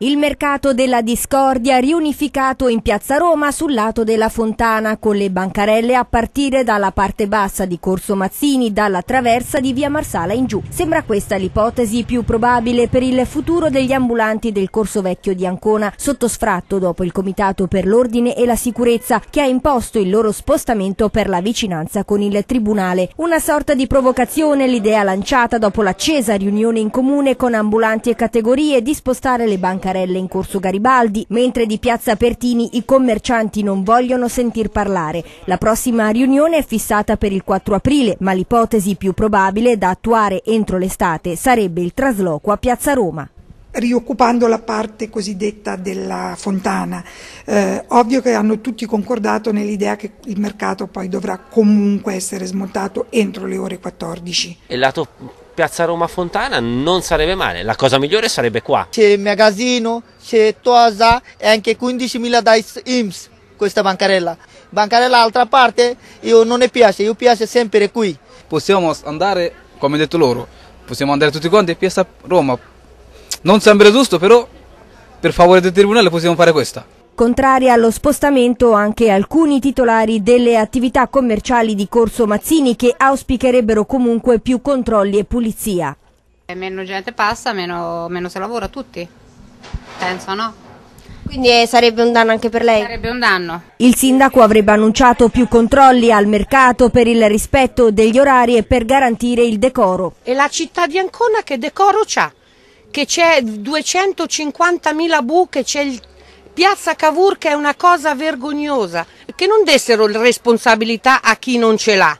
Il mercato della discordia riunificato in piazza Roma sul lato della fontana con le bancarelle a partire dalla parte bassa di Corso Mazzini dalla traversa di via Marsala in giù. Sembra questa l'ipotesi più probabile per il futuro degli ambulanti del Corso Vecchio di Ancona sotto sfratto dopo il Comitato per l'Ordine e la Sicurezza che ha imposto il loro spostamento per la vicinanza con il Tribunale. Una sorta di provocazione l'idea lanciata dopo l'accesa riunione in comune con ambulanti e categorie di spostare le bancarelle bancarelle in Corso Garibaldi, mentre di Piazza Pertini i commercianti non vogliono sentir parlare. La prossima riunione è fissata per il 4 aprile, ma l'ipotesi più probabile da attuare entro l'estate sarebbe il trasloco a Piazza Roma rioccupando la parte cosiddetta della fontana. Eh, ovvio che hanno tutti concordato nell'idea che il mercato poi dovrà comunque essere smontato entro le ore 14. Il lato Piazza Roma Fontana non sarebbe male, la cosa migliore sarebbe qua. C'è il magazzino, c'è Tosa e anche 15.000 da IMSS questa bancarella. Bancarella altra parte io non ne piace, io piace sempre qui. Possiamo andare, come detto loro, possiamo andare tutti quanti a Piazza Roma. Non sembra giusto però, per favore del Tribunale possiamo fare questa. Contraria allo spostamento anche alcuni titolari delle attività commerciali di Corso Mazzini che auspicherebbero comunque più controlli e pulizia. Eh, meno gente passa, meno, meno si lavora tutti, penso no? Quindi eh, sarebbe un danno anche per lei? Sarebbe un danno. Il sindaco avrebbe annunciato più controlli al mercato per il rispetto degli orari e per garantire il decoro. E la città di Ancona che decoro c'ha? Che c'è 250.000 buche, c'è il Piazza Cavour che è una cosa vergognosa, che non dessero responsabilità a chi non ce l'ha.